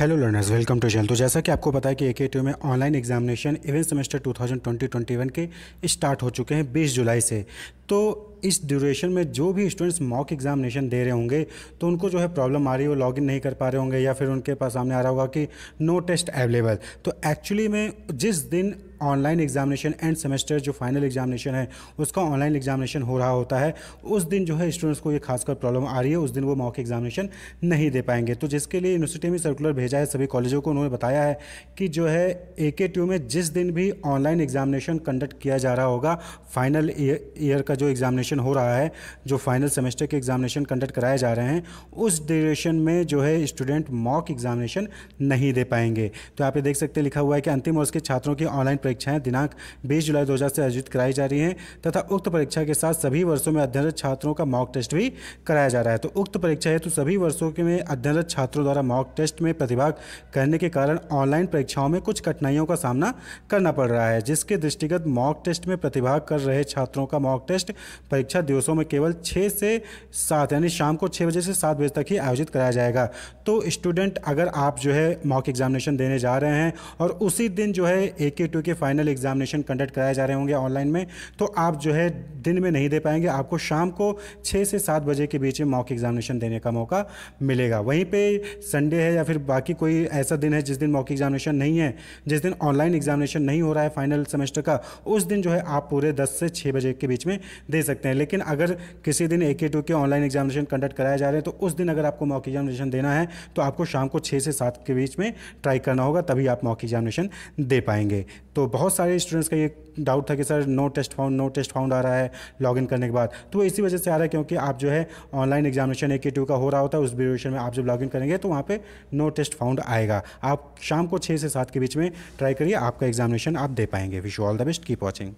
hello learners welcome to जेल तो जैसा कि आपको पता है कि ए के में ऑनलाइन एग्जामिनेशन इवेंट सेमेस्टर 2020-21 के स्टार्ट हो चुके हैं 20 जुलाई से तो इस ड्यूरेशन में जो भी स्टूडेंट्स मॉक एग्जामिनेशन दे रहे होंगे तो उनको जो है प्रॉब्लम आ रही है वो लॉगिन नहीं कर पा रहे होंगे या फिर उनके पास सामने आ रहा होगा कि नो टेस्ट अवेलेबल तो एक्चुअली में जिस दिन ऑनलाइन एग्जामिनेशन एंड सेमेस्टर जो फाइनल एग्जामिनेशन है उसका ऑनलाइन एग्जामिनेशन हो रहा होता है उस दिन जो है स्टूडेंट्स को ये खासकर प्रॉब्लम आ रही है उस दिन वो मॉक एग्जामिनेशन नहीं दे पाएंगे तो जिसके लिए यूनिवर्सिटी में सर्कुलर भेजा है सभी कॉलेजों को उन्होंने बताया है कि जो है ए के में जिस दिन भी ऑनलाइन एग्जामिनेशन कंडक्ट किया जा रहा होगा फाइनल ईयर का जो एग्जामिनेशन हो रहा है जो फाइनल सेमेस्टर के एग्जामिनेशन कंडक्ट कराए जा रहे हैं उस ड्यूरेशन में जो है स्टूडेंट मॉक एग्जामिनेशन नहीं दे पाएंगे तो आप ये देख सकते लिखा हुआ है कि अंतिम वर्ष के छात्रों की ऑनलाइन परीक्षाएं दिनांक 20 जुलाई 2000 से आयोजित कराई जा रही हैं तथा उक्त परीक्षा के साथ सभी वर्षों में अध्ययनरत छात्रों का मॉक टेस्ट भी कराया जा रहा है तो उक्त परीक्षा हेतु सभी वर्षों के में अध्ययनरत छात्रों द्वारा मॉक टेस्ट में प्रतिभाग करने के कारण ऑनलाइन परीक्षाओं में कुछ कठिनाइयों का सामना करना पड़ रहा है जिसके दृष्टिगत मॉक टेस्ट में प्रतिभाग कर रहे छात्रों का मॉक टेस्ट परीक्षा दिवसों में केवल छः से सात यानी शाम को छः बजे से सात बजे तक ही आयोजित कराया जाएगा तो स्टूडेंट अगर आप जो है मॉक एग्जामिनेशन देने जा रहे हैं और उसी दिन जो है ए के टू के फाइनल एग्जामिनेशन कंडक्ट कराए जा रहे होंगे ऑनलाइन में तो आप जो है दिन में नहीं दे पाएंगे आपको शाम को छः से सात बजे के बीच में मॉक एग्जामिनेशन देने का मौका मिलेगा वहीं पर संडे है या फिर बाकी कोई ऐसा दिन है जिस दिन मॉक एग्जामिनेशन नहीं है जिस दिन ऑनलाइन एग्जामिनेशन नहीं हो रहा है फाइनल सेमेस्टर का उस दिन जो है आप पूरे दस से छः बजे के बीच में दे सकते हैं लेकिन अगर किसी दिन ए के टू के ऑनलाइन एग्जामिनेशन कंडक्ट कराए जा रहे हैं तो उस दिन अगर आपको मॉक एग्जामिनेशन देना है तो आपको शाम को छः से सात के बीच में ट्राई करना होगा तभी आप मॉक एग्जामिनेशन दे पाएंगे तो बहुत सारे स्टूडेंट्स का ये डाउट था कि sir no test found no test found आ रहा है लॉगिन करने के बाद तो वो इसी वजह से आ रहा है क्योंकि आप जो है ऑनलाइन एग्जामिनेशन ए के टू का हो रहा होता है उस ड्यूरेशन में आप जब लॉगिन करेंगे तो वहाँ पर नो टेस्ट फाउंड आएगा आप शाम को छः से सात के बीच में ट्राई करिए आपका एग्जामिनेशन आप दे पाएंगे wish you all the best keep watching